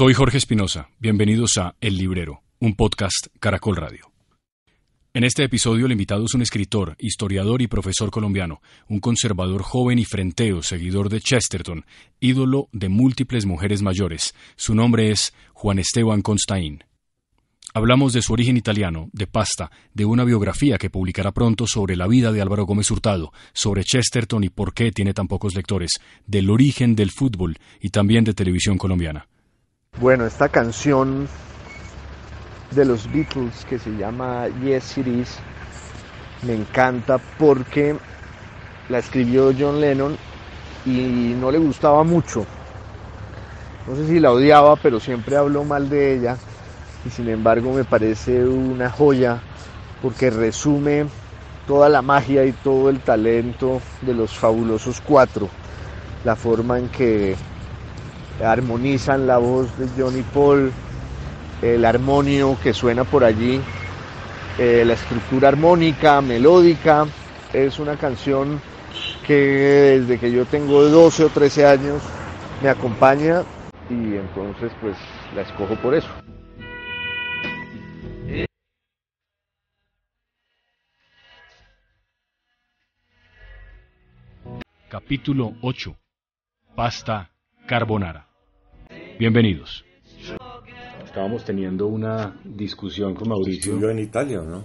Soy Jorge Espinosa, bienvenidos a El Librero, un podcast Caracol Radio. En este episodio el invitado es un escritor, historiador y profesor colombiano, un conservador joven y frenteo, seguidor de Chesterton, ídolo de múltiples mujeres mayores. Su nombre es Juan Esteban Constaín. Hablamos de su origen italiano, de pasta, de una biografía que publicará pronto sobre la vida de Álvaro Gómez Hurtado, sobre Chesterton y por qué tiene tan pocos lectores, del origen del fútbol y también de televisión colombiana. Bueno, esta canción de los Beatles que se llama Yes It me encanta porque la escribió John Lennon y no le gustaba mucho. No sé si la odiaba, pero siempre habló mal de ella y sin embargo me parece una joya porque resume toda la magia y todo el talento de los fabulosos cuatro, la forma en que armonizan la voz de Johnny Paul, el armonio que suena por allí, eh, la estructura armónica, melódica. Es una canción que desde que yo tengo 12 o 13 años me acompaña y entonces pues la escojo por eso. Capítulo 8. Pasta carbonara. Bienvenidos. Estábamos teniendo una discusión con Mauricio. Yo en Italia, ¿no?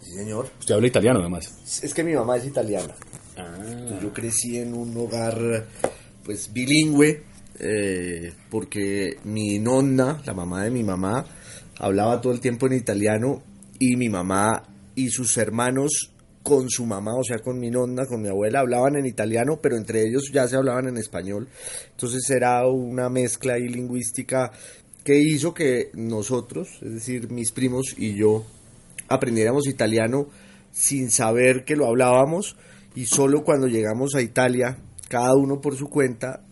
Sí, señor. Usted habla italiano, además. Es que mi mamá es italiana. Ah. Yo crecí en un hogar, pues, bilingüe, eh, porque mi nonna, la mamá de mi mamá, hablaba todo el tiempo en italiano y mi mamá y sus hermanos con su mamá, o sea, con mi nonna, con mi abuela, hablaban en italiano, pero entre ellos ya se hablaban en español. Entonces era una mezcla ahí lingüística que hizo que nosotros, es decir, mis primos y yo, aprendiéramos italiano sin saber que lo hablábamos y solo cuando llegamos a Italia, cada uno por su cuenta,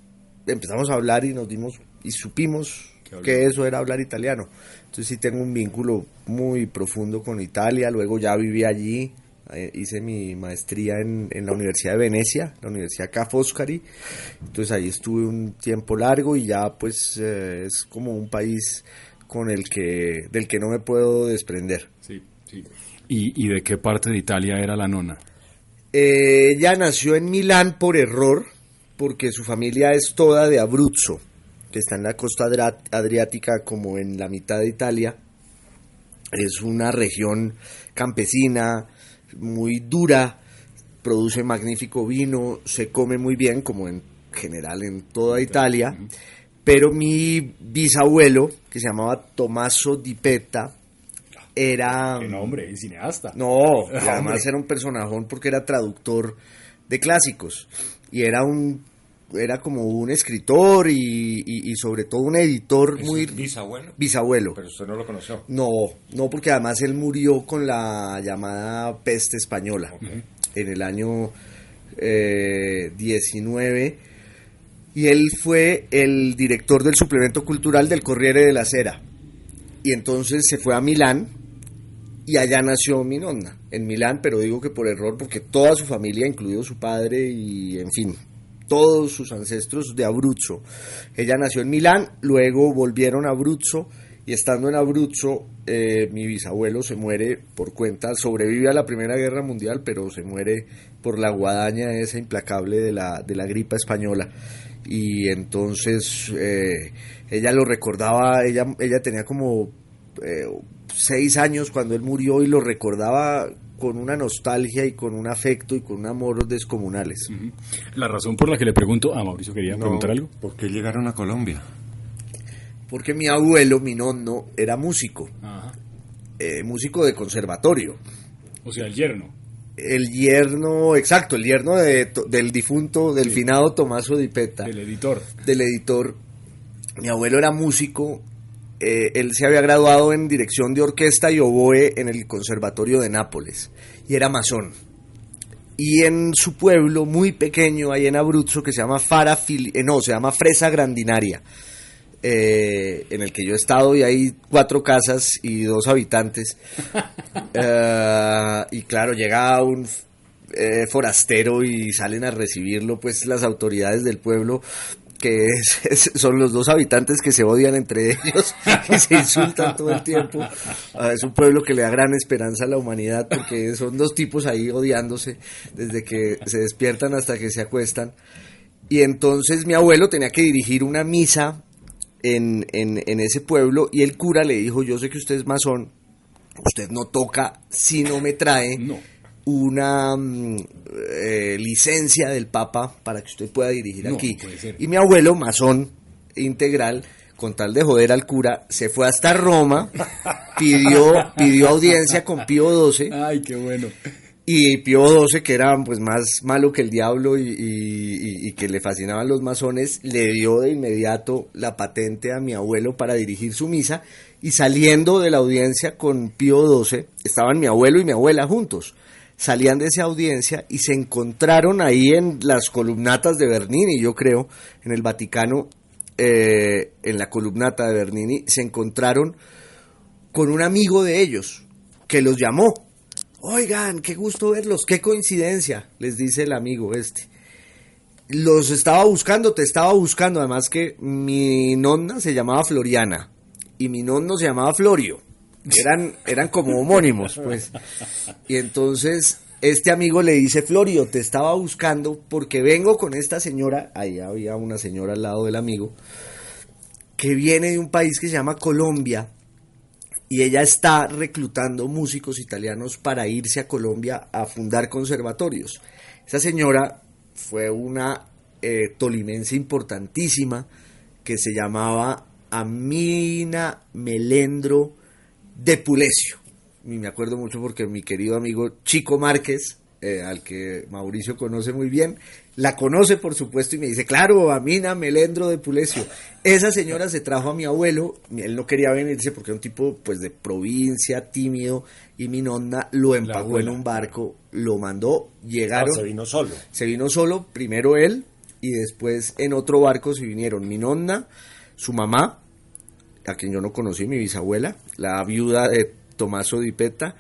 empezamos a hablar y nos dimos y supimos que eso era hablar italiano. Entonces sí tengo un vínculo muy profundo con Italia, luego ya viví allí, eh, hice mi maestría en, en, la Universidad de Venecia, la Universidad Ca' Foscari, entonces ahí estuve un tiempo largo y ya pues eh, es como un país con el que, del que no me puedo desprender. Sí, sí. ¿Y, y de qué parte de Italia era la nona? Eh, ella nació en Milán por error, porque su familia es toda de Abruzzo, que está en la costa adriática como en la mitad de Italia. Es una región campesina, muy dura, produce magnífico vino, se come muy bien, como en general en toda Italia. Pero mi bisabuelo, que se llamaba Tommaso Di Petta, era... un hombre, cineasta. No, además era un personajón porque era traductor de clásicos. Y era un era como un escritor y, sobre todo un editor ¿Es muy... Bisabuelo. Bisabuelo. Pero usted no lo conoció. No, no, porque además él murió con la llamada peste española en el año 19 eh, y él fue el director del suplemento cultural del Corriere de la Sera. Y entonces se fue a Milán y allá nació mi nonna, en Milán, pero digo que por error porque toda su familia, incluido su padre y en fin, todos sus ancestros de Abruzzo. Ella nació en Milán, luego volvieron a Abruzzo y estando en Abruzzo, eh, mi bisabuelo se muere por cuenta, sobrevive a la Primera Guerra Mundial, pero se muere por la guadaña esa implacable de la, de la gripa española. Y entonces eh, ella lo recordaba, ella, ella tenía como eh, seis años cuando él murió y lo recordaba con una nostalgia y con un afecto y con un amor descomunales. La razón por la que le pregunto, a ah, Mauricio quería preguntar algo. ¿Por qué llegaron a Colombia? Porque mi abuelo, mi nonno, era músico, eh, músico de conservatorio. O sea, el yerno. El yerno, exacto, el yerno de, del difunto, del finado Tomás Odipeta. Del editor. Del editor. Mi abuelo era músico eh, él se había graduado en dirección de orquesta y oboe en el Conservatorio de Nápoles y era masón. Y en su pueblo muy pequeño, ahí en Abruzzo, que se llama Fara eh, no, se llama Fresa Grandinaria, eh, en el que yo he estado y hay cuatro casas y dos habitantes. y claro, llega un forastero y salen a recibirlo pues las autoridades del pueblo que son los dos habitantes que se odian entre ellos y se insultan todo el tiempo. Ah, es un pueblo que le da gran esperanza a la humanidad porque son dos tipos ahí odiándose desde que se despiertan hasta que se acuestan. Y entonces mi abuelo tenía que dirigir una misa en, en, ese pueblo y el cura le dijo, yo sé que usted es masón, usted no toca si no me trae una mm, eh, licencia del Papa para que usted pueda dirigir aquí. Y mi abuelo, masón integral, con tal de joder al cura, se fue hasta Roma, pidió, pidió audiencia con Pío XII. Ay, qué bueno. Y Pío XII, que era pues más malo que el diablo y, y que le fascinaban los masones, le dio de inmediato la patente a mi abuelo para dirigir su misa. Y saliendo de la audiencia con Pío XII, estaban mi abuelo y mi abuela juntos salían de esa audiencia y se encontraron ahí en las columnatas de Bernini, yo creo, en el Vaticano, eh, en la columnata de Bernini, se encontraron con un amigo de ellos que los llamó. Oigan, qué gusto verlos, qué coincidencia, les dice el amigo este. Los estaba buscando, te estaba buscando, además que mi nonna se llamaba Floriana y mi nonno se llamaba Florio eran, como homónimos, pues. Y entonces este amigo le dice, Florio, te estaba buscando porque vengo con esta señora, ahí había una señora al lado del amigo, que viene de un país que se llama Colombia y ella está reclutando músicos italianos para irse a Colombia a fundar conservatorios. Esa señora fue una eh, tolimense importantísima que se llamaba Amina Melendro de Pulecio. Y me acuerdo mucho porque mi querido amigo Chico Márquez, eh, al que Mauricio conoce muy bien, la conoce por supuesto y me dice, claro, Amina Melendro de Pulecio. Esa señora se trajo a mi abuelo, él no quería venirse porque era un tipo pues de provincia, tímido, y mi nonna lo empagó en un barco, lo mandó, llegaron. Ah, se vino solo. Se vino solo, primero él, y después en otro barco se vinieron mi nonna, su mamá, a quien yo no conocí, mi bisabuela, la viuda de Tomaso Di Peta,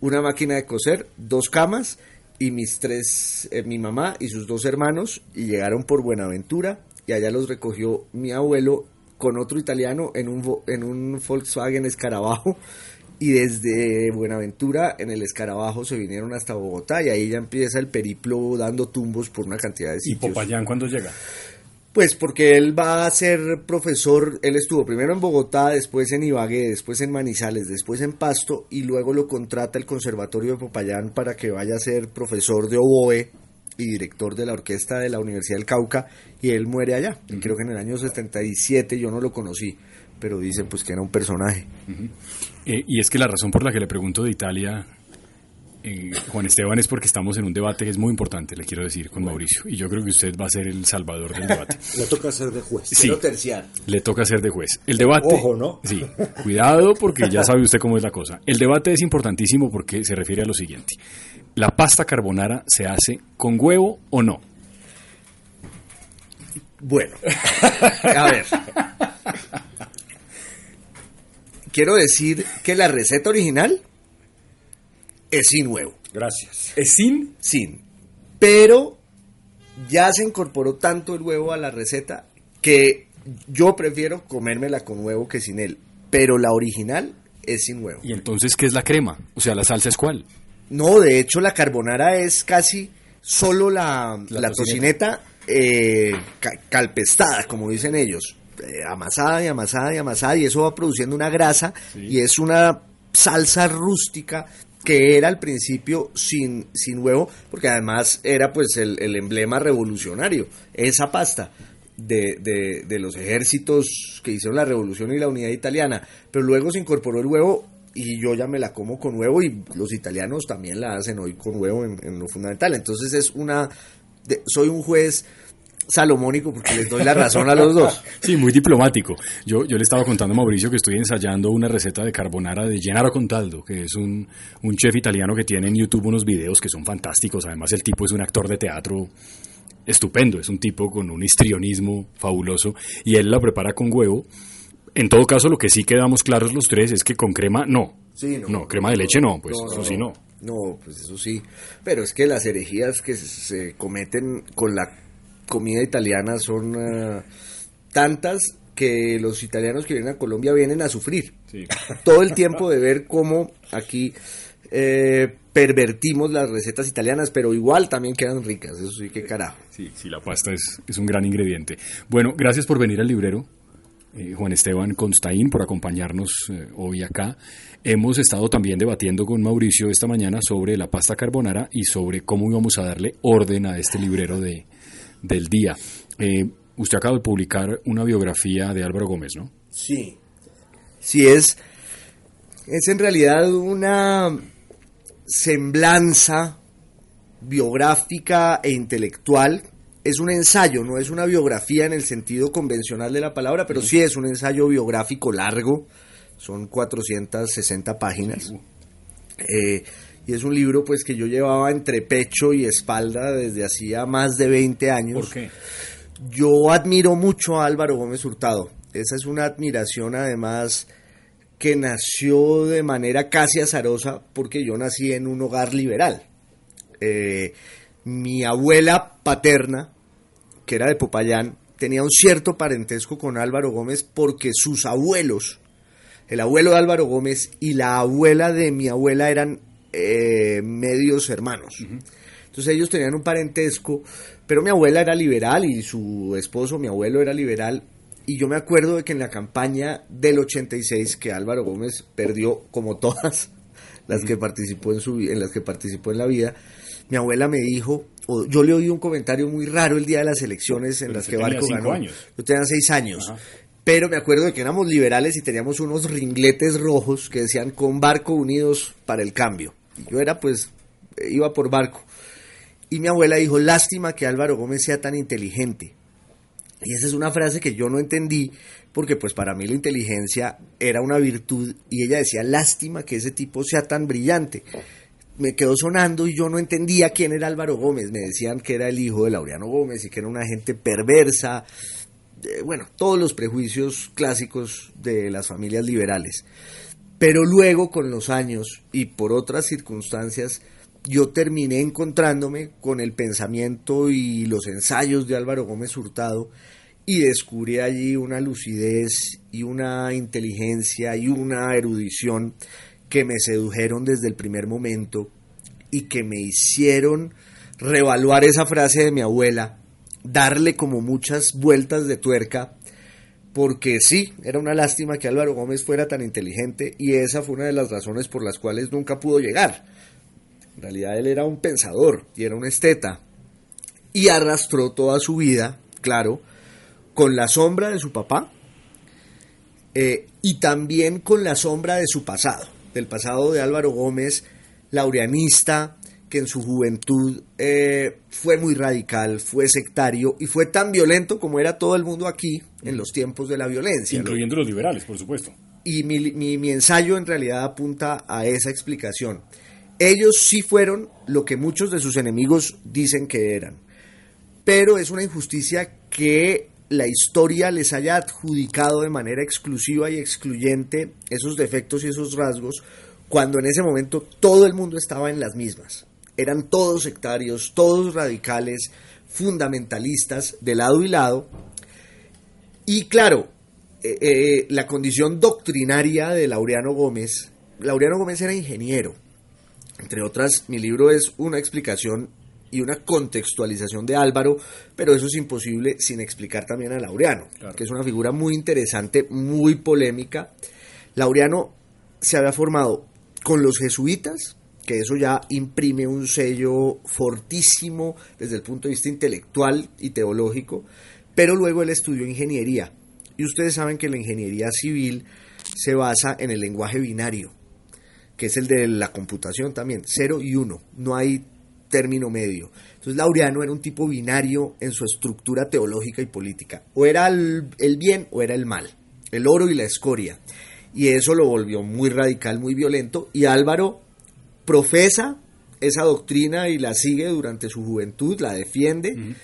una máquina de coser, dos camas y mis tres, eh, mi mamá y sus dos hermanos, y llegaron por Buenaventura y allá los recogió mi abuelo con otro italiano en un, en un Volkswagen Escarabajo y desde Buenaventura en el escarabajo se vinieron hasta Bogotá y ahí ya empieza el periplo dando tumbos por una cantidad de sitios. ¿Y Popayán cuándo llega? Pues porque él va a ser profesor, él estuvo primero en Bogotá, después en Ibagué, después en Manizales, después en Pasto y luego lo contrata el Conservatorio de Popayán para que vaya a ser profesor de oboe y director de la orquesta de la Universidad del Cauca y él muere allá. Y Creo que en el año 77 yo no lo conocí, pero dicen pues que era un personaje. Eh, y es que la razón por la que le pregunto de Italia eh, Juan Esteban, es porque estamos en un debate que es muy importante, le quiero decir, con Mauricio. Y yo creo que usted va a ser el salvador del debate. le toca ser de juez, sí, terciar. Le toca ser de juez. El debate. Ojo, ¿no? Sí, cuidado porque ya sabe usted cómo es la cosa. El debate es importantísimo porque se refiere a lo siguiente: ¿la pasta carbonara se hace con huevo o no? Bueno, a ver. Quiero decir que la receta original es sin huevo. Gracias. ¿Es sin? Sin. Pero ya se incorporó tanto el huevo a la receta que yo prefiero comérmela con huevo que sin él. Pero la original es sin huevo. ¿Y entonces qué es la crema? O sea, ¿la salsa es cuál? No, de hecho la carbonara es casi solo la, la, tocineta, eh, calpestada, como dicen ellos. Eh, amasada y amasada y amasada y eso va produciendo una grasa y es una salsa rústica que era al principio sin, sin huevo, porque además era pues el, el emblema revolucionario, esa pasta. De, de, los ejércitos que hicieron la revolución y la unidad italiana, pero luego se incorporó el huevo y yo ya me la como con huevo y los italianos también la hacen hoy con huevo en, lo fundamental. Entonces es una, soy un juez salomónico porque les doy la razón a los dos. Sí, muy diplomático. Yo, yo le estaba contando a Mauricio que estoy ensayando una receta de carbonara de Gennaro Contaldo, que es un, chef italiano que tiene en YouTube unos videos que son fantásticos. Además, el tipo es un actor de teatro estupendo, es un tipo con un histrionismo fabuloso y él la prepara con huevo. En todo caso, lo que sí quedamos claros los tres es que con crema no. Sí, no. no. crema de leche no, pues eso sí no. No, pues eso sí. Pero es que las herejías que se cometen con la comida italiana son eh, tantas que los italianos que vienen a Colombia vienen a sufrir todo el tiempo de ver cómo aquí eh, pervertimos las recetas italianas, pero igual también quedan ricas, eso sí que carajo. Sí, la pasta es, un gran ingrediente. Bueno, gracias por venir al librero. Eh, Juan Esteban Constaín por acompañarnos hoy acá. Hemos estado también debatiendo con Mauricio esta mañana sobre la pasta carbonara y sobre cómo íbamos a darle orden a este librero de, del día. Eh, usted acaba de publicar una biografía de Álvaro Gómez, ¿no? Sí. Sí, es, es en realidad una semblanza biográfica e intelectual. Es un ensayo, no es una biografía en el sentido convencional de la palabra, pero sí es un ensayo biográfico largo. Son 460 páginas y es un libro pues que yo llevaba entre pecho y espalda desde hacía más de 20 años. ¿Por qué? Yo admiro mucho a Álvaro Gómez Hurtado. Esa es una admiración además que nació de manera casi azarosa porque yo nací en un hogar liberal. Eh, mi abuela paterna, que era de Popayán, tenía un cierto parentesco con Álvaro Gómez porque sus abuelos, el abuelo de Álvaro Gómez y la abuela de mi abuela eran eh, medios hermanos. Entonces ellos tenían un parentesco, pero mi abuela era liberal y su esposo, mi abuelo, era liberal. Y yo me acuerdo de que en la campaña del 86 que Álvaro Gómez perdió, como todas las que participó en, su, en las que participó en la vida, mi abuela me dijo, o yo le oí un comentario muy raro el día de las elecciones en las que Barco ganó. Yo tenía seis años. Pero me acuerdo de que éramos liberales y teníamos unos ringletes rojos que decían con Barco Unidos para el Cambio yo era pues, iba por barco. Y mi abuela dijo, lástima que Álvaro Gómez sea tan inteligente. Y esa es una frase que yo no entendí, porque pues para mí la inteligencia era una virtud y ella decía, lástima que ese tipo sea tan brillante. Me quedó sonando y yo no entendía quién era Álvaro Gómez. Me decían que era el hijo de Laureano Gómez y que era una gente perversa. Eh, bueno, todos los prejuicios clásicos de las familias liberales. Pero luego con los años y por otras circunstancias, yo terminé encontrándome con el pensamiento y los ensayos de Álvaro Gómez Hurtado y descubrí allí una lucidez y una inteligencia y una erudición que me sedujeron desde el primer momento y que me hicieron revaluar esa frase de mi abuela, darle como muchas vueltas de tuerca porque sí, era una lástima que Álvaro Gómez fuera tan inteligente y esa fue una de las razones por las cuales nunca pudo llegar. En realidad él era un pensador y era un esteta y arrastró toda su vida, claro, con la sombra de su papá eh, y también con la sombra de su pasado, del pasado de Álvaro Gómez, laureanista, que en su juventud eh, fue muy radical, fue sectario y fue tan violento como era todo el mundo aquí en los tiempos de la violencia. Incluyendo los liberales, por supuesto. Y mi, mi ensayo en realidad apunta a esa explicación. Ellos sí fueron lo que muchos de sus enemigos dicen que eran, pero es una injusticia que la historia les haya adjudicado de manera exclusiva y excluyente esos defectos y esos rasgos, cuando en ese momento todo el mundo estaba en las mismas eran todos sectarios, todos radicales, fundamentalistas de lado y lado. Y claro, eh, eh, la condición doctrinaria de Laureano Gómez, Laureano Gómez era ingeniero. Entre otras, mi libro es una explicación y una contextualización de Álvaro, pero eso es imposible sin explicar también a Laureano, que es una figura muy interesante, muy polémica. Laureano se había formado con los jesuitas, que eso ya imprime un sello fortísimo desde el punto de vista intelectual y teológico, pero luego él estudió ingeniería. Y ustedes saben que la ingeniería civil se basa en el lenguaje binario, que es el de la computación también, cero y uno, no hay término medio. Entonces Laureano era un tipo binario en su estructura teológica y política, o era el bien o era el mal, el oro y la escoria. Y eso lo volvió muy radical, muy violento, y Álvaro profesa esa doctrina y la sigue durante su juventud, la defiende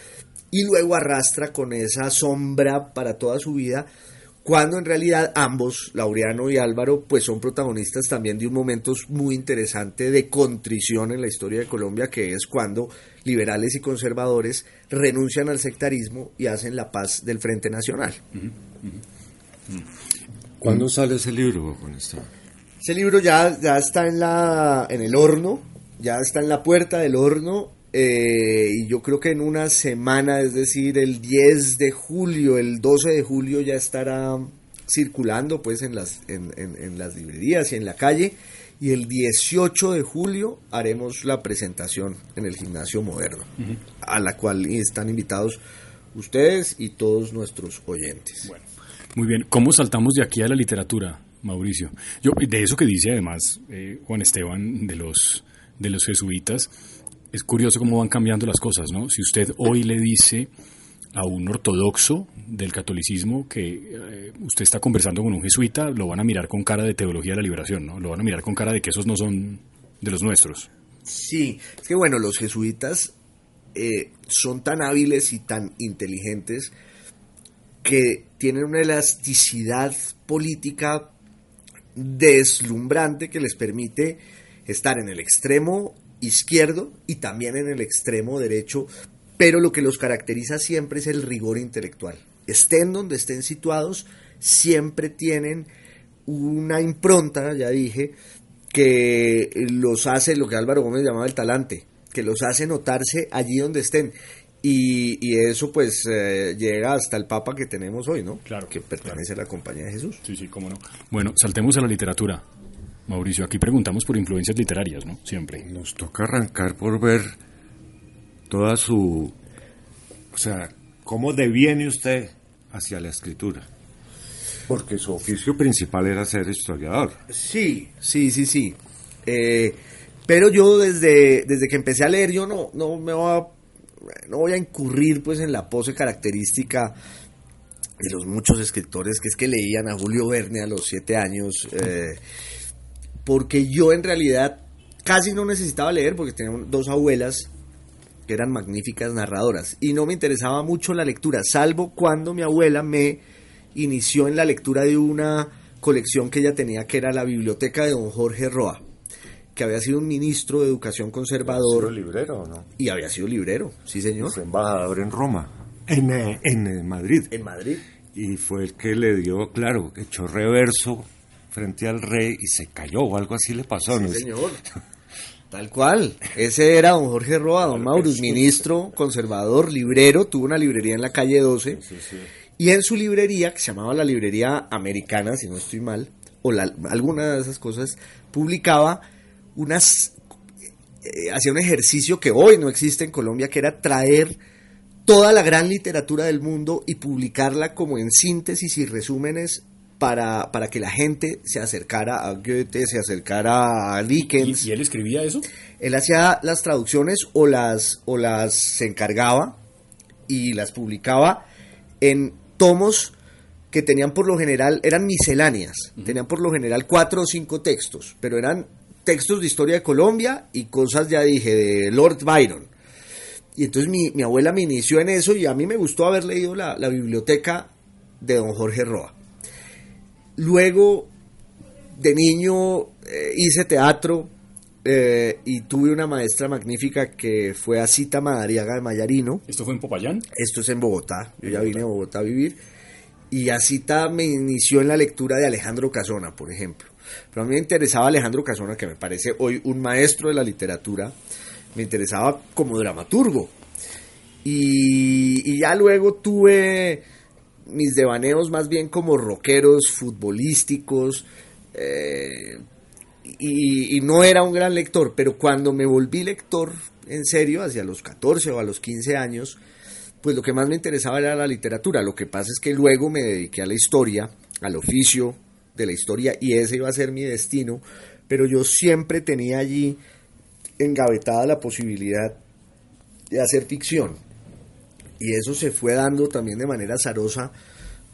y luego arrastra con esa sombra para toda su vida, cuando en realidad ambos, Laureano y Álvaro, pues son protagonistas también de un momento muy interesante de contrición en la historia de Colombia, que es cuando liberales y conservadores renuncian al sectarismo y hacen la paz del Frente Nacional. ¿Cuándo sale ese libro, con esta ese libro ya, ya está en, la, en el horno, ya está en la puerta del horno eh, y yo creo que en una semana, es decir, el 10 de julio, el 12 de julio ya estará circulando pues en las, en, en, las librerías y en la calle y el 18 de julio haremos la presentación en el gimnasio moderno, a la cual están invitados ustedes y todos nuestros oyentes. Bueno, muy bien, ¿cómo saltamos de aquí a la literatura? Mauricio. Yo, de eso que dice además eh, Juan Esteban de los, de los jesuitas, es curioso cómo van cambiando las cosas, ¿no? Si usted hoy le dice a un ortodoxo del catolicismo que eh, usted está conversando con un jesuita, lo van a mirar con cara de teología de la liberación, ¿no? Lo van a mirar con cara de que esos no son de los nuestros. Sí, es que bueno, los jesuitas eh, son tan hábiles y tan inteligentes que tienen una elasticidad política deslumbrante que les permite estar en el extremo izquierdo y también en el extremo derecho, pero lo que los caracteriza siempre es el rigor intelectual. Estén donde estén situados, siempre tienen una impronta, ya dije, que los hace lo que Álvaro Gómez llamaba el talante, que los hace notarse allí donde estén. Y, y eso pues eh, llega hasta el Papa que tenemos hoy, ¿no? Claro. Que pertenece a la Compañía de Jesús. Sí, sí, cómo no. Bueno, saltemos a la literatura. Mauricio, aquí preguntamos por influencias literarias, ¿no? Siempre. Nos toca arrancar por ver toda su... O sea, ¿cómo deviene usted hacia la escritura? Porque su oficio principal era ser historiador. Sí, sí, sí, sí. Eh, pero yo desde, desde que empecé a leer, yo no, no me voy a no voy a incurrir pues en la pose característica de los muchos escritores que es que leían a Julio Verne a los siete años, eh, porque yo en realidad casi no necesitaba leer porque tenía dos abuelas que eran magníficas narradoras y no me interesaba mucho la lectura, salvo cuando mi abuela me inició en la lectura de una colección que ella tenía que era la biblioteca de don Jorge Roa que había sido un ministro de educación conservador. Había sido librero, ¿no? Y había sido librero, sí señor. Fue embajador en Roma, en, eh, eh, Madrid. En Madrid. Y fue el que le dio, claro, echó reverso frente al rey y se cayó o algo así le pasó, sí, señor. Tal cual. Ese era don Jorge Roa, don Maurus, ministro conservador, librero, tuvo una librería en la calle 12. Sí, sí, y en su librería, que se llamaba la Librería Americana, si no estoy mal, o la, alguna de esas cosas, publicaba unas eh, hacía un ejercicio que hoy no existe en Colombia, que era traer toda la gran literatura del mundo y publicarla como en síntesis y resúmenes para, que la gente se acercara a Goethe, se acercara a Dickens. ¿Y, él escribía eso? Él hacía las traducciones o las, o las se encargaba y las publicaba en tomos que tenían por lo general, eran misceláneas, tenían por lo general cuatro o cinco textos, pero eran textos de historia de Colombia y cosas, ya dije, de Lord Byron. Y entonces mi, abuela me inició en eso y a mí me gustó haber leído la, biblioteca de don Jorge Roa. Luego, de niño, eh, hice teatro eh, y tuve una maestra magnífica que fue Asita Madariaga de Mayarino. ¿Esto fue en Popayán? Esto es en Bogotá. Yo ya vine a Bogotá a vivir. Y Asita me inició en la lectura de Alejandro Casona, por ejemplo. Pero a mí me interesaba Alejandro Casona, que me parece hoy un maestro de la literatura, me interesaba como dramaturgo. Y, ya luego tuve mis devaneos más bien como rockeros, futbolísticos, eh, y, y, no era un gran lector, pero cuando me volví lector en serio, hacia los 14 o a los 15 años, pues lo que más me interesaba era la literatura. Lo que pasa es que luego me dediqué a la historia, al oficio, de la historia y ese iba a ser mi destino, pero yo siempre tenía allí engavetada la posibilidad de hacer ficción. Y eso se fue dando también de manera azarosa,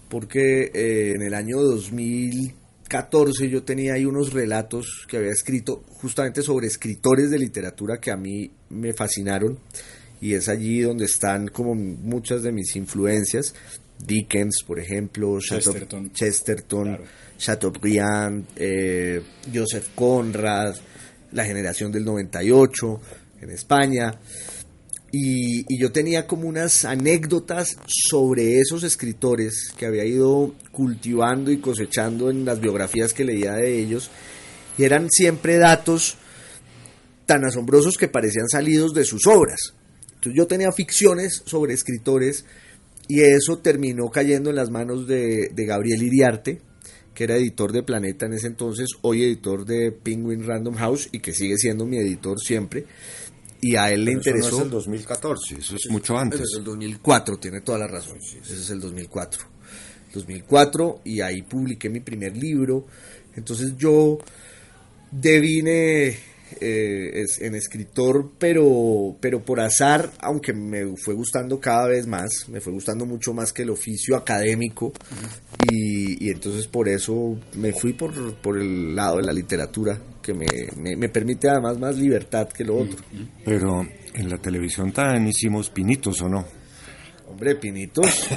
porque eh, en el año 2014 yo tenía ahí unos relatos que había escrito justamente sobre escritores de literatura que a mí me fascinaron. Y es allí donde están como muchas de mis influencias. Dickens, por ejemplo, Chesterton, Chateaubriand, eh, Joseph Conrad, la generación del 98 en España. Y, yo tenía como unas anécdotas sobre esos escritores que había ido cultivando y cosechando en las biografías que leía de ellos. Y eran siempre datos tan asombrosos que parecían salidos de sus obras. Entonces yo tenía ficciones sobre escritores y eso terminó cayendo en las manos de Gabriel Iriarte, que era editor de Planeta en ese entonces, hoy editor de Penguin Random House y que sigue siendo mi editor siempre. Y a él le interesó. Eso es el 2014, eso es mucho antes. es el 2004, tiene toda la razón. Ese es el 2004. 2004, y ahí publiqué mi primer libro. Entonces yo devine eh, es, en escritor, pero, pero por azar, aunque me fue gustando cada vez más, me fue gustando mucho más que el oficio académico, y, entonces por eso me fui por, por, el lado de la literatura, que me, permite además más libertad que lo otro. Pero en la televisión también hicimos pinitos o no. Hombre, pinitos.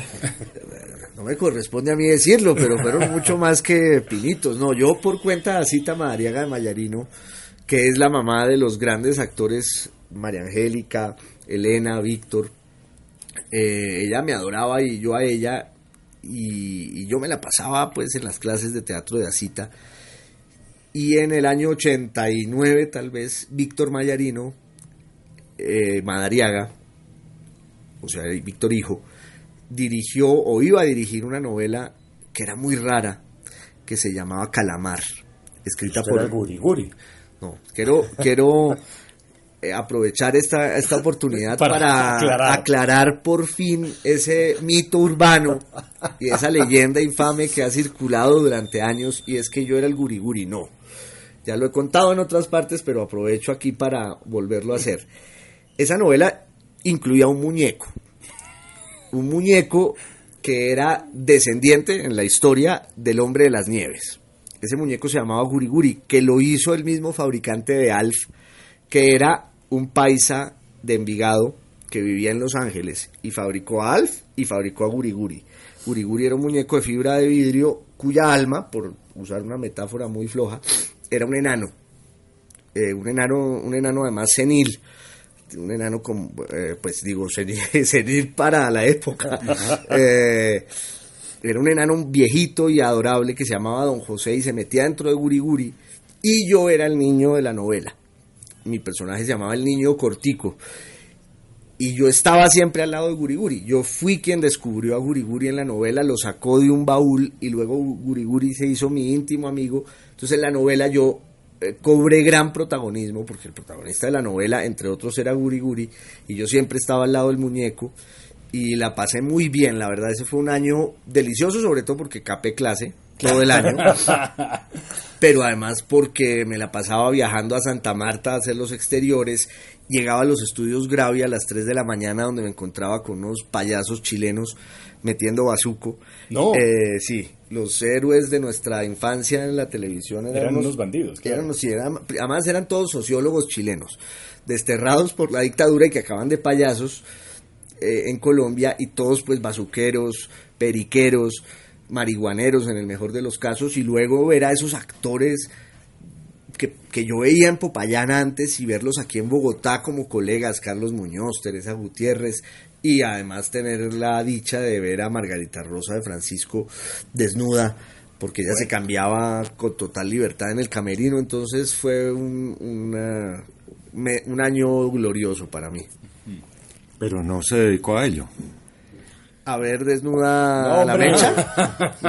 no me corresponde a mí decirlo, pero fueron mucho más que pinitos. No, yo por cuenta de Cita Madariaga de Mayarino que es la mamá de los grandes actores María Angélica, Elena, Víctor. Eh, ella me adoraba y yo a ella, y, yo me la pasaba pues en las clases de teatro de acita. Y en el año 89 tal vez, Víctor Mayarino, eh, Madariaga, o sea, Víctor Hijo, dirigió o iba a dirigir una novela que era muy rara, que se llamaba Calamar, escrita por... guri, guri. No, quiero, quiero eh, aprovechar esta, esta oportunidad para, aclarar. aclarar. por fin ese mito urbano y esa leyenda infame que ha circulado durante años y es que yo era el guriguri. No, ya lo he contado en otras partes, pero aprovecho aquí para volverlo a hacer. Esa novela incluía un muñeco, un muñeco que era descendiente en la historia del hombre de las nieves. Ese muñeco se llamaba Guriguri, que lo hizo el mismo fabricante de Alf, que era un paisa de Envigado que vivía en Los Ángeles y fabricó a Alf y fabricó a Guriguri. Guriguri era un muñeco de fibra de vidrio cuya alma, por usar una metáfora muy floja, era un enano. Eh, un enano, un enano además senil un enano con, eh, pues digo, senil, senil, para la época, eh, era un enano viejito y adorable que se llamaba Don José y se metía dentro de Guriguri y yo era el niño de la novela. Mi personaje se llamaba el niño cortico y yo estaba siempre al lado de Guriguri. Yo fui quien descubrió a Guriguri en la novela, lo sacó de un baúl y luego Guriguri se hizo mi íntimo amigo. Entonces en la novela yo eh, cobré gran protagonismo porque el protagonista de la novela, entre otros, era Guriguri y yo siempre estaba al lado del muñeco y la pasé muy bien, la verdad. Ese fue un año delicioso, sobre todo porque capé clase todo el año. pero además porque me la pasaba viajando a Santa Marta a hacer los exteriores. Llegaba a los estudios Gravia a las 3 de la mañana, donde me encontraba con unos payasos chilenos metiendo bazuco. No. Eh, sí, los héroes de nuestra infancia en la televisión eran, unos, bandidos. Claro. Eran, sí, eran, además eran todos sociólogos chilenos, desterrados por la dictadura y que acaban de payasos eh, en Colombia y todos pues bazuqueros, periqueros, marihuaneros en el mejor de los casos y luego ver a esos actores que, yo veía en Popayán antes y verlos aquí en Bogotá como colegas, Carlos Muñoz, Teresa Gutiérrez, y además tener la dicha de ver a Margarita Rosa de Francisco desnuda, porque ella se cambiaba con total libertad en el camerino, entonces fue un, un año glorioso para mí. Pero no se dedicó a ello. A ver, desnuda la mecha.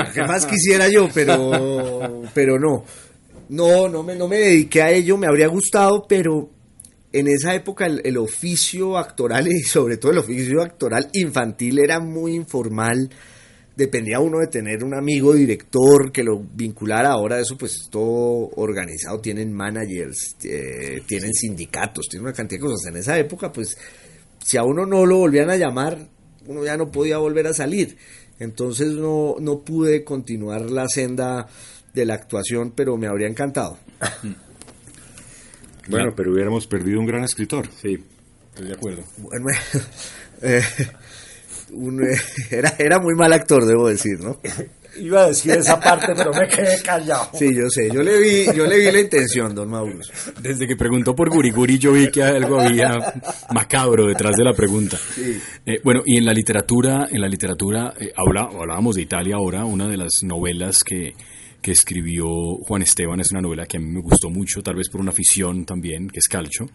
¿Qué más quisiera yo? Pero, pero no. No, no me, no me dediqué a ello, me habría gustado, pero en esa época el, oficio actoral y sobre todo el oficio actoral infantil era muy informal dependía uno de tener un amigo director que lo vinculara. Ahora eso pues es todo organizado, tienen managers, eh, tienen sindicatos, tienen una cantidad de cosas. En esa época pues si a uno no lo volvían a llamar, uno ya no podía volver a salir. Entonces no, no pude continuar la senda de la actuación, pero me habría encantado. Bueno, pero hubiéramos perdido un gran escritor. Sí, estoy de acuerdo. Bueno, eh, eh, era, era muy mal actor, debo decir, ¿no? iba a decir esa parte, pero me quedé callado. Sí, yo sé, yo le vi, yo le vi la intención, don Mauricio. Desde que preguntó por Guriguri yo vi que algo había macabro detrás de la pregunta. Eh, bueno, y en la literatura, en la literatura, eh, hablábamos de Italia ahora, una de las novelas que que escribió Juan Esteban, es una novela que a mí me gustó mucho, tal vez por una afición también, que es Calcho,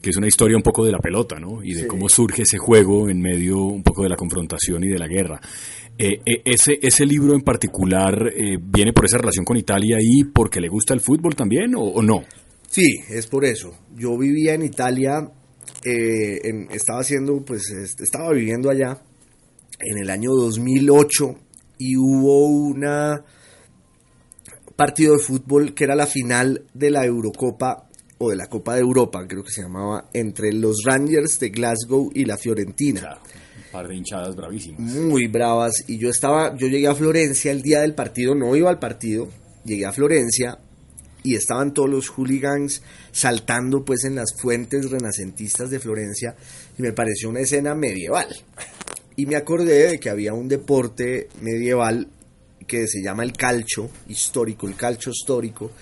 que es una historia un poco de la pelota, ¿no? Y de cómo surge ese juego en medio un poco de la confrontación y de la guerra. Eh, eh, ese, ese libro en particular eh, viene por esa relación con Italia y porque le gusta el fútbol también, ¿o, no? Sí, es por eso. Yo vivía en Italia, estaba haciendo, pues, estaba viviendo allá en el año 2008 y hubo una partido de fútbol que era la final de la Eurocopa o de la Copa de Europa, creo que se llamaba, entre los Rangers de Glasgow y la Fiorentina. un par de hinchadas bravísimas. Muy bravas. Y yo estaba, yo llegué a Florencia el día del partido, no iba al partido, llegué a Florencia y estaban todos los hooligans saltando pues en las fuentes renacentistas de Florencia y me pareció una escena medieval. Y me acordé de que había un deporte medieval que se llama el calcho histórico, el calcho histórico,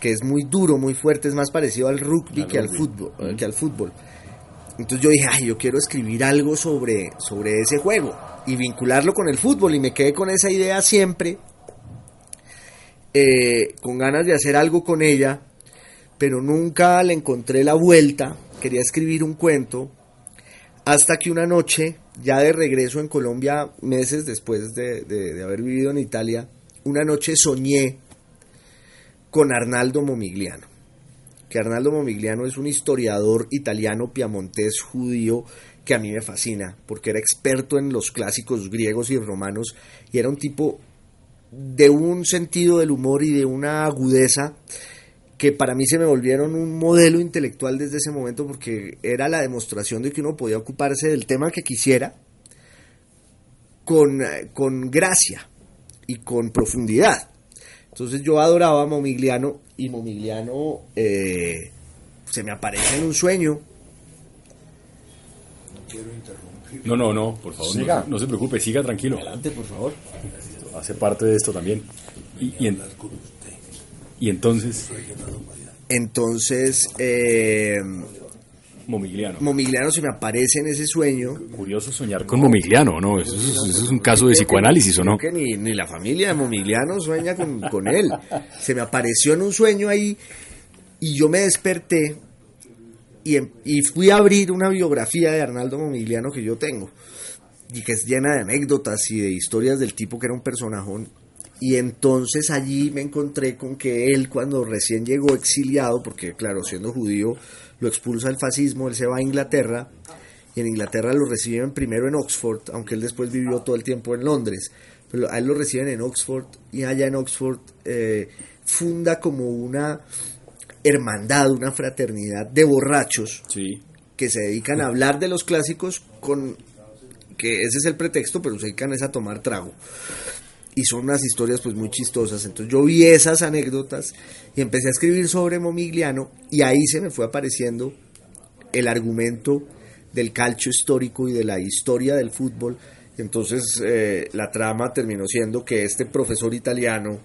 que es muy duro, muy fuerte, es más parecido al rugby, que, Al fútbol, eh, que al fútbol. Entonces yo dije, ay, yo quiero escribir algo sobre, sobre ese juego y vincularlo con el fútbol y me quedé con esa idea siempre, eh, con ganas de hacer algo con ella, pero nunca le encontré la vuelta, quería escribir un cuento, hasta que una noche ya de regreso en Colombia, meses después de, haber vivido en Italia, una noche soñé con Arnaldo Momigliano. Que Arnaldo Momigliano es un historiador italiano piamontés judío que a mí me fascina, porque era experto en los clásicos griegos y romanos y era un tipo de un sentido del humor y de una agudeza que para mí se me volvieron un modelo intelectual desde ese momento porque era la demostración de que uno podía ocuparse del tema que quisiera con, eh, con gracia y con profundidad. Entonces yo adoraba a Momigliano y Momigliano eh, se me aparece en un sueño. No quiero interrumpir. No, no, no, por favor, No, se preocupe, siga tranquilo. Adelante, por favor. Hace parte de esto también. Y, y en, y entonces. Entonces. Eh, Momigliano. Momigliano se me aparece en ese sueño. Curioso soñar con Momigliano, ¿no? Eso, es un caso de psicoanálisis, ¿o no? Que ni, la familia de Momigliano sueña con, él. Se me apareció en un sueño ahí y yo me desperté y, em, y, fui a abrir una biografía de Arnaldo Momigliano que yo tengo y que es llena de anécdotas y de historias del tipo que era un personajón y entonces allí me encontré con que él cuando recién llegó exiliado, porque claro, siendo judío, lo expulsa el fascismo, él se va a Inglaterra y en Inglaterra lo reciben primero en Oxford, aunque él después vivió todo el tiempo en Londres, pero a él lo reciben en Oxford y allá en Oxford eh, funda como una hermandad, una fraternidad de borrachos que se dedican a hablar de los clásicos con que ese es el pretexto, pero se dedican es a tomar trago y son unas historias pues muy chistosas. Entonces yo vi esas anécdotas y empecé a escribir sobre Momigliano y ahí se me fue apareciendo el argumento del calcio histórico y de la historia del fútbol. Entonces eh, la trama terminó siendo que este profesor italiano,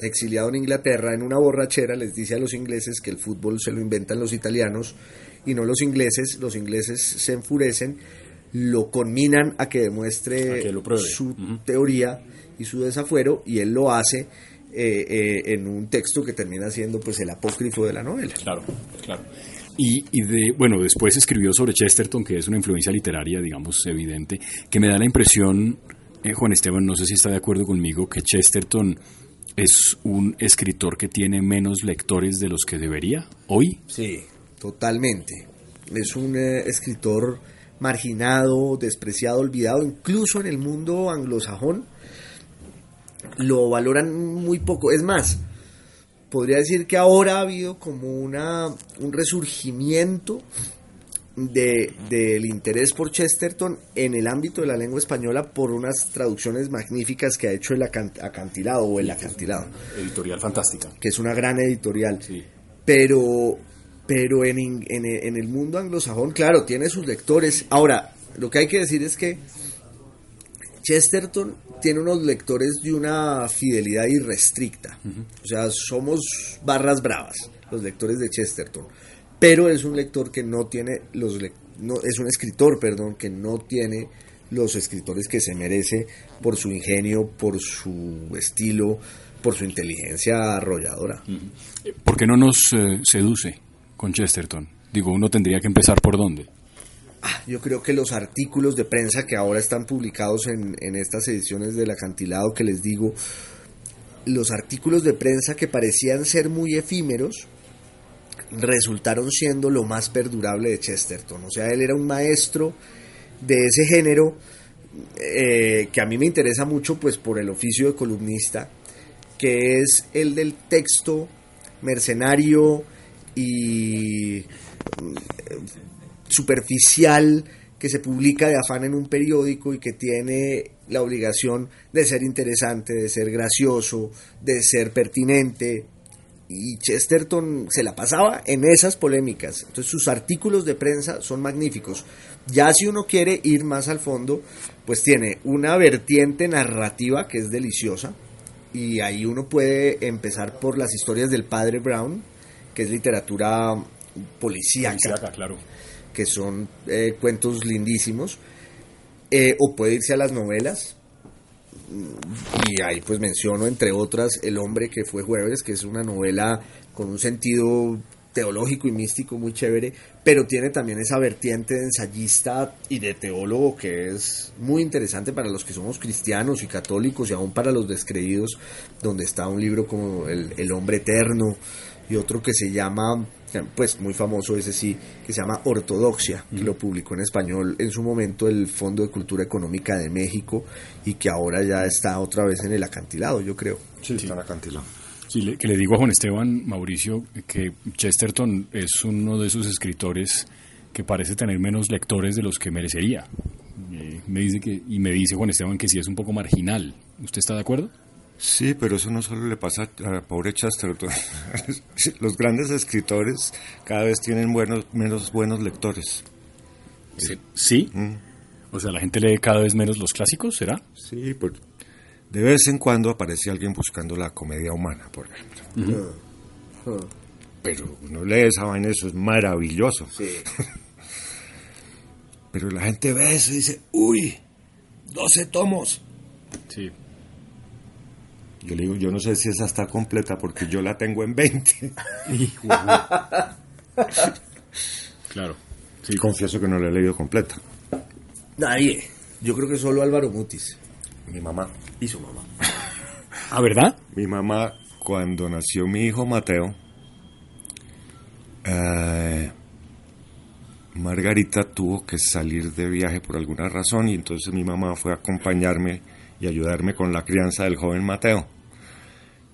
exiliado en Inglaterra, en una borrachera les dice a los ingleses que el fútbol se lo inventan los italianos y no los ingleses. Los ingleses se enfurecen, lo conminan a que demuestre su teoría y su desafuero, y él lo hace eh, eh, en un texto que termina siendo pues el apócrifo de la novela. Claro, claro. Y, y, de, bueno, después escribió sobre Chesterton, que es una influencia literaria, digamos, evidente, que me da la impresión, eh, Juan Esteban, no sé si está de acuerdo conmigo, que Chesterton es un escritor que tiene menos lectores de los que debería hoy. Sí, totalmente. Es un escritor marginado, despreciado, olvidado, incluso en el mundo anglosajón lo valoran muy poco. Es más, podría decir que ahora ha habido como una, un resurgimiento de, del interés por Chesterton en el ámbito de la lengua española por unas traducciones magníficas que ha hecho el acantilado o el acantilado. Editorial fantástica. Que es una gran editorial. Sí. Pero, pero en, en el mundo anglosajón, claro, tiene sus lectores. Ahora, lo que hay que decir es que Chesterton tiene unos lectores de una fidelidad irrestricta. O sea, somos barras bravas, los lectores de Chesterton. Pero es un lector que no tiene los es un escritor, perdón, que no tiene los escritores que se merece por su ingenio, por su estilo, por su inteligencia arrolladora. ¿Por qué no nos eh, seduce con Chesterton? Digo, uno tendría que empezar por dónde yo creo que los artículos de prensa que ahora están publicados en, estas ediciones del acantilado que les digo, los artículos de prensa que parecían ser muy efímeros, resultaron siendo lo más perdurable de Chesterton. O sea, él era un maestro de ese género eh, que a mí me interesa mucho, pues por el oficio de columnista, que es el del texto mercenario y superficial que se publica de afán en un periódico y que tiene la obligación de ser interesante, de ser gracioso, de ser pertinente. Y Chesterton se la pasaba en esas polémicas. Entonces sus artículos de prensa son magníficos. Ya si uno quiere ir más al fondo, pues tiene una vertiente narrativa que es deliciosa. Y ahí uno puede empezar por las historias del padre Brown, que es literatura policíaca. claro que son eh, cuentos lindísimos, eh, o puede irse a las novelas, y ahí pues menciono entre otras El hombre que fue jueves, que es una novela con un sentido teológico y místico muy chévere, pero tiene también esa vertiente de ensayista y de teólogo que es muy interesante para los que somos cristianos y católicos y aún para los descreídos, donde está un libro como El, el hombre eterno y otro que se llama eh, pues muy famoso ese sí, que se llama Ortodoxia, que lo publicó en español en su momento el Fondo de Cultura Económica de México y que ahora ya está otra vez en el acantilado, yo creo. Sí, está en acantilado. Sí, que le digo a Juan Esteban Mauricio que Chesterton es uno de esos escritores que parece tener menos lectores de los que merecería. Eh, me dice que, y me dice Juan Esteban que sí es un poco marginal. ¿Usted está de acuerdo? Sí, pero eso no solo le pasa a pobre Chesterton. Los grandes escritores cada vez tienen buenos, menos buenos lectores. ¿Sí? Mm. O sea, la gente lee cada vez menos los clásicos, ¿será? Sí, pues de vez en cuando aparece alguien buscando la comedia humana, por ejemplo. Ah, ah. Pero uno lee esa vaina, eso es maravilloso. Sí. pero la gente ve eso y dice, uy, 12 tomos. Sí. Yo le digo, yo no sé si esa está completa porque yo la tengo en 20. claro. Sí. Confieso que no la he leído completa. Nadie. Yo creo que solo Álvaro Mutis. Mi mamá. Y su mamá. ¿Ah, verdad? Mi mamá, cuando nació mi hijo Mateo, eh, Margarita tuvo que salir de viaje por alguna razón y entonces mi mamá fue a acompañarme y ayudarme con la crianza del joven Mateo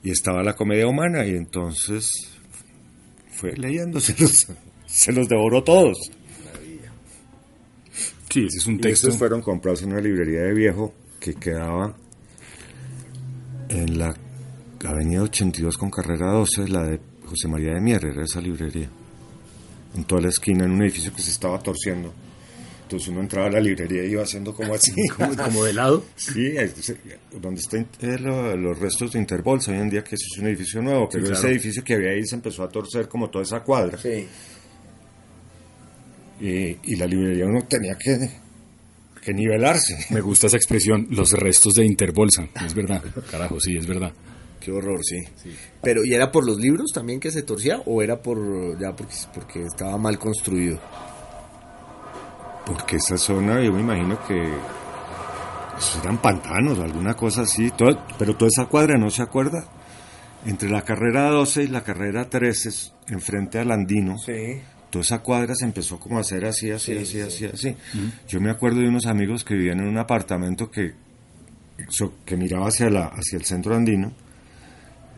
y estaba la comedia humana y entonces fue leyéndoselos, se los devoró todos. Sí, ese es un texto. estos fueron comprados en una librería de viejo que quedaba en la avenida 82 con carrera 12, la de José María de Mier, era esa librería. En toda la esquina, en un edificio que se estaba torciendo. Entonces uno entraba a la librería y iba haciendo como así. como, de lado. Sí, donde están eh, los restos de Interbolsa hoy en día, que eso es un edificio nuevo, pero ese edificio que había ahí se empezó a torcer como toda esa cuadra. Sí. Y, la librería uno tenía que, que nivelarse. Me gusta esa expresión, los restos de Interbolsa, es verdad, carajo, sí, es verdad. Qué horror, sí. Pero, ¿y era por los libros también que se torcía o era por ya porque, porque estaba mal construido? Porque esa zona, yo me imagino que pues, eran pantanos, alguna cosa así, pero toda esa cuadra, ¿no se acuerda? Entre la carrera 12 y la carrera 13, enfrente al Andino, toda esa cuadra se empezó como a hacer así, así, así, así, así. Yo me acuerdo de unos amigos que vivían en un apartamento que, que miraba hacia, la, hacia el centro andino,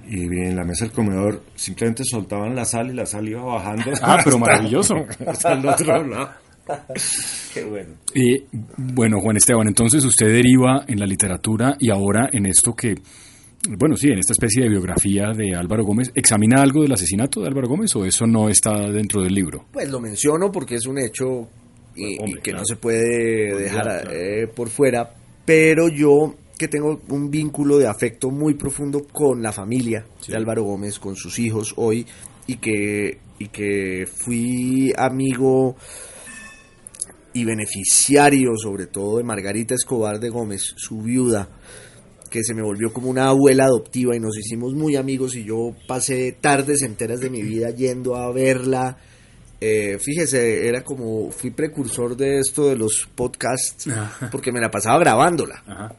y en la mesa del comedor simplemente soltaban la sal y la sal iba bajando. Ah, pero maravilloso. Hasta el otro lado. Qué bueno. Juan Esteban, entonces usted deriva en la literatura y ahora en esto que, bueno, sí, en esta especie de biografía de Álvaro Gómez, ¿examina algo del asesinato de Álvaro Gómez o eso no está dentro del libro? Pues lo menciono porque es un hecho y, que no se puede dejar eh, por fuera, pero yo que tengo un vínculo de afecto muy profundo con la familia de Álvaro Gómez, con sus hijos hoy, y que, y que fui amigo y beneficiario sobre todo de Margarita Escobar de Gómez, su viuda, que se me volvió como una abuela adoptiva y nos hicimos muy amigos y yo pasé tardes enteras de mi vida yendo a verla. Eh, fíjese, era como, fui precursor de esto de los podcasts, porque me la pasaba grabándola.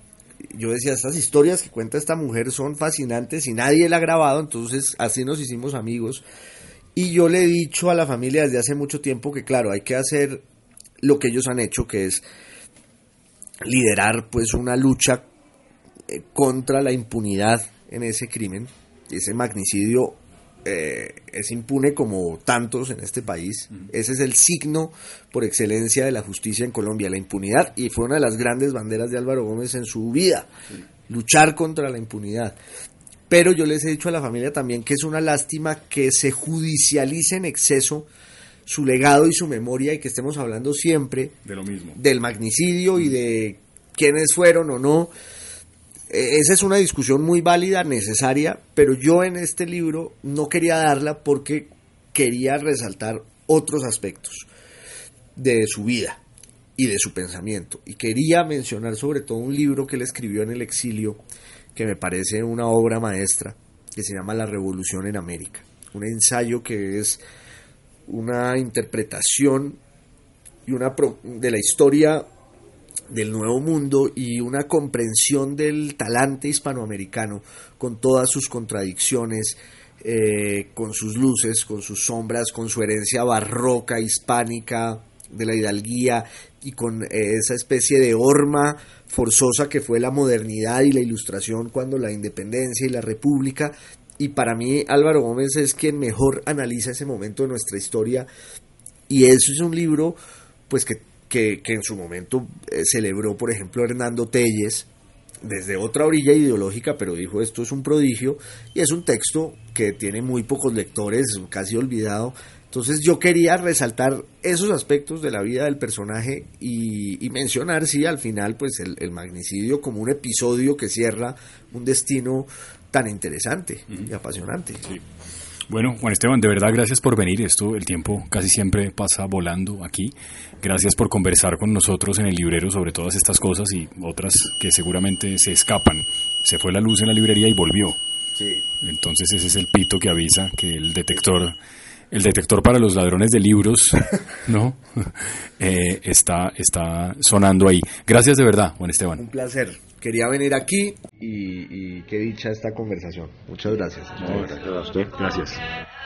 Yo decía, estas historias que cuenta esta mujer son fascinantes y nadie la ha grabado, entonces así nos hicimos amigos. Y yo le he dicho a la familia desde hace mucho tiempo que, claro, hay que hacer lo que ellos han hecho, que es liderar pues una lucha eh, contra la impunidad en ese crimen, ese magnicidio eh, es impune como tantos en este país. Ese es el signo por excelencia de la justicia en Colombia, la impunidad, y fue una de las grandes banderas de Álvaro Gómez en su vida, luchar contra la impunidad. Pero yo les he dicho a la familia también que es una lástima que se judicialice en exceso su legado y su memoria y que estemos hablando siempre de lo mismo. Del magnicidio y de quiénes fueron o no. E, esa es una discusión muy válida, necesaria, pero yo en este libro no quería darla porque quería resaltar otros aspectos de su vida y de su pensamiento. Y quería mencionar sobre todo un libro que él escribió en el exilio, que me parece una obra maestra, que se llama La Revolución en América. Un ensayo que es una interpretación y una de la historia del Nuevo Mundo y una comprensión del talante hispanoamericano con todas sus contradicciones, eh, con sus luces, con sus sombras, con su herencia barroca, hispánica, de la hidalguía y con eh, esa especie de horma forzosa que fue la modernidad y la ilustración cuando la independencia y la república y para mí Álvaro Gómez es quien mejor analiza ese momento de nuestra historia y eso es un libro pues que, en su momento eh, celebró por ejemplo Hernando Telles desde otra orilla ideológica, pero dijo esto es un prodigio y es un texto que tiene muy pocos lectores, casi olvidado. Entonces yo quería resaltar esos aspectos de la vida del personaje y, mencionar, sí, al final, pues el, magnicidio como un episodio que cierra un destino tan interesante y apasionante. Bueno, Juan Esteban, de verdad gracias por venir. Esto, el tiempo casi siempre pasa volando aquí. Gracias por conversar con nosotros en el librero sobre todas estas cosas y otras que seguramente se escapan. Se fue la luz en la librería y volvió. Entonces ese es el pito que avisa que el detector, el detector para los ladrones de libros, ¿no? Eh, está, está sonando ahí. Gracias de verdad, Juan Esteban. Un placer quería venir aquí y, qué dicha esta conversación. Muchas gracias. Muchas gracias. gracias.